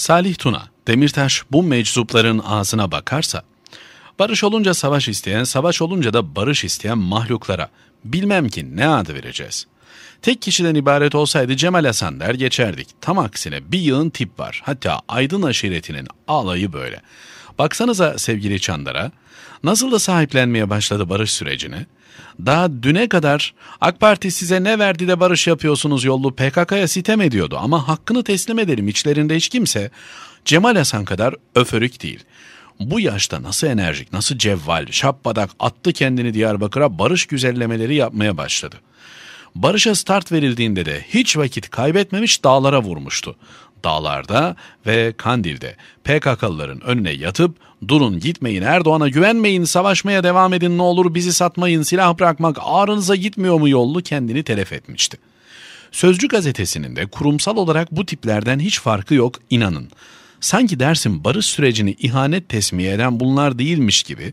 Salih Tuna, Demirtaş bu meczupların ağzına bakarsa, barış olunca savaş isteyen, savaş olunca da barış isteyen mahluklara bilmem ki ne adı vereceğiz. Tek kişiden ibaret olsaydı Cemal Hasan der geçerdik. Tam aksine bir yığın tip var. Hatta Aydın aşiretinin alayı böyle. Baksanıza sevgili Çandara, nasıl da sahiplenmeye başladı barış sürecini. Daha düne kadar AK Parti size ne verdi de barış yapıyorsunuz yollu PKK'ya sitem ediyordu ama hakkını teslim edelim içlerinde hiç kimse Cemal Hasan kadar öförük değil. Bu yaşta nasıl enerjik, nasıl cevval, şappadak attı kendini Diyarbakır'a barış güzellemeleri yapmaya başladı. Barış'a start verildiğinde de hiç vakit kaybetmemiş dağlara vurmuştu dağlarda ve Kandil'de PKK'lıların önüne yatıp durun gitmeyin Erdoğan'a güvenmeyin savaşmaya devam edin ne olur bizi satmayın silah bırakmak ağrınıza gitmiyor mu yollu kendini telef etmişti. Sözcü gazetesinin de kurumsal olarak bu tiplerden hiç farkı yok inanın. Sanki dersin barış sürecini ihanet tesmiye eden bunlar değilmiş gibi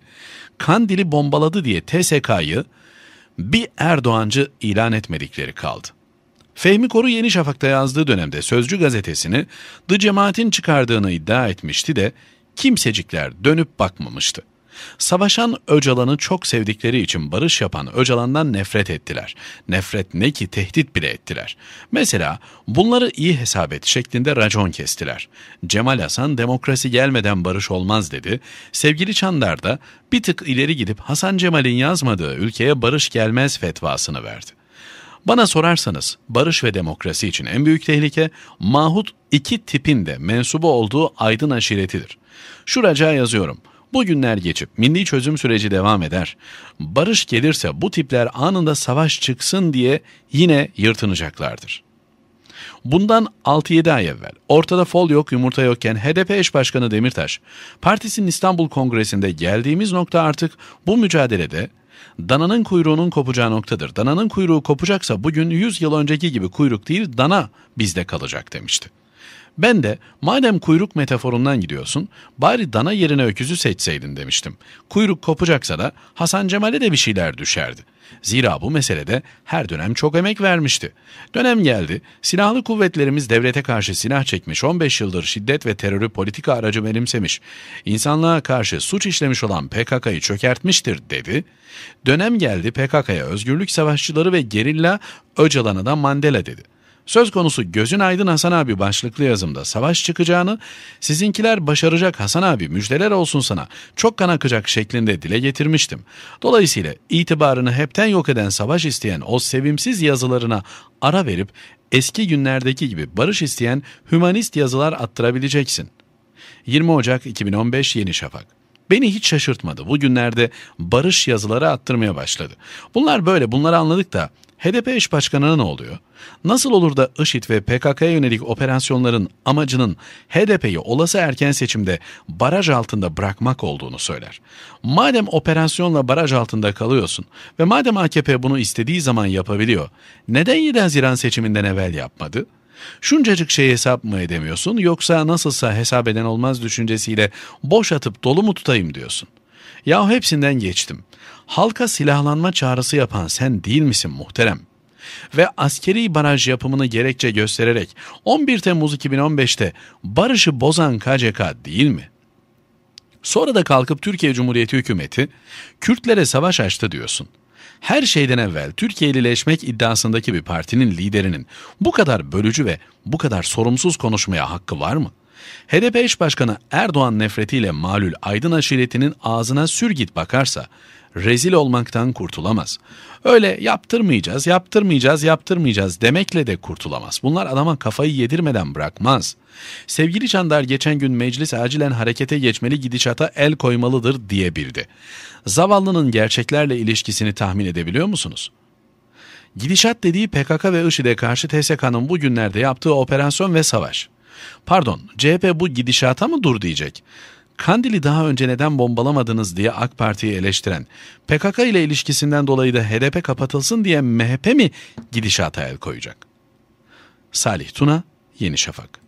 Kandil'i bombaladı diye TSK'yı bir Erdoğancı ilan etmedikleri kaldı. Fehmi Koru Yeni Şafak'ta yazdığı dönemde Sözcü gazetesini The Cemaat'in çıkardığını iddia etmişti de kimsecikler dönüp bakmamıştı. Savaşan Öcalan'ı çok sevdikleri için barış yapan Öcalan'dan nefret ettiler. Nefret ne ki tehdit bile ettiler. Mesela bunları iyi hesap et şeklinde racon kestiler. Cemal Hasan demokrasi gelmeden barış olmaz dedi. Sevgili Çandar da bir tık ileri gidip Hasan Cemal'in yazmadığı ülkeye barış gelmez fetvasını verdi. Bana sorarsanız barış ve demokrasi için en büyük tehlike mahut iki tipin de mensubu olduğu aydın aşiretidir. Şuracağa yazıyorum. Bu günler geçip milli çözüm süreci devam eder. Barış gelirse bu tipler anında savaş çıksın diye yine yırtınacaklardır. Bundan 6-7 ay evvel ortada fol yok yumurta yokken HDP eş başkanı Demirtaş, partisinin İstanbul Kongresi'nde geldiğimiz nokta artık bu mücadelede dananın kuyruğunun kopacağı noktadır. Dananın kuyruğu kopacaksa bugün 100 yıl önceki gibi kuyruk değil dana bizde kalacak demişti. Ben de madem kuyruk metaforundan gidiyorsun bari dana yerine öküzü seçseydin demiştim. Kuyruk kopacaksa da Hasan Cemal'e de bir şeyler düşerdi. Zira bu meselede her dönem çok emek vermişti. Dönem geldi, silahlı kuvvetlerimiz devlete karşı silah çekmiş, 15 yıldır şiddet ve terörü politika aracı benimsemiş, insanlığa karşı suç işlemiş olan PKK'yı çökertmiştir dedi. Dönem geldi PKK'ya özgürlük savaşçıları ve gerilla Öcalan'a da Mandela dedi. Söz konusu gözün aydın Hasan abi başlıklı yazımda savaş çıkacağını, sizinkiler başaracak Hasan abi müjdeler olsun sana, çok kan akacak şeklinde dile getirmiştim. Dolayısıyla itibarını hepten yok eden savaş isteyen o sevimsiz yazılarına ara verip eski günlerdeki gibi barış isteyen hümanist yazılar attırabileceksin. 20 Ocak 2015 Yeni Şafak Beni hiç şaşırtmadı. Bugünlerde barış yazıları attırmaya başladı. Bunlar böyle bunları anladık da HDP eş başkanına ne oluyor? Nasıl olur da IŞİD ve PKK'ya yönelik operasyonların amacının HDP'yi olası erken seçimde baraj altında bırakmak olduğunu söyler. Madem operasyonla baraj altında kalıyorsun ve madem AKP bunu istediği zaman yapabiliyor, neden 7 Haziran seçiminden evvel yapmadı? Şuncacık şey hesap mı edemiyorsun yoksa nasılsa hesap eden olmaz düşüncesiyle boş atıp dolu mu tutayım diyorsun. Ya hepsinden geçtim. Halka silahlanma çağrısı yapan sen değil misin muhterem? Ve askeri baraj yapımını gerekçe göstererek 11 Temmuz 2015'te barışı bozan KCK değil mi? Sonra da kalkıp Türkiye Cumhuriyeti hükümeti Kürtlere savaş açtı diyorsun her şeyden evvel Türkiye'lileşmek iddiasındaki bir partinin liderinin bu kadar bölücü ve bu kadar sorumsuz konuşmaya hakkı var mı? HDP eş başkanı Erdoğan nefretiyle malül Aydın aşiretinin ağzına sür git bakarsa rezil olmaktan kurtulamaz. Öyle yaptırmayacağız, yaptırmayacağız, yaptırmayacağız demekle de kurtulamaz. Bunlar adama kafayı yedirmeden bırakmaz. Sevgili Çandar geçen gün meclis acilen harekete geçmeli gidişata el koymalıdır diyebildi. Zavallının gerçeklerle ilişkisini tahmin edebiliyor musunuz? Gidişat dediği PKK ve IŞİD'e karşı TSK'nın bugünlerde yaptığı operasyon ve savaş. Pardon, CHP bu gidişata mı dur diyecek? Kandil'i daha önce neden bombalamadınız diye AK Parti'yi eleştiren, PKK ile ilişkisinden dolayı da HDP kapatılsın diye MHP mi gidişata el koyacak? Salih Tuna, Yeni Şafak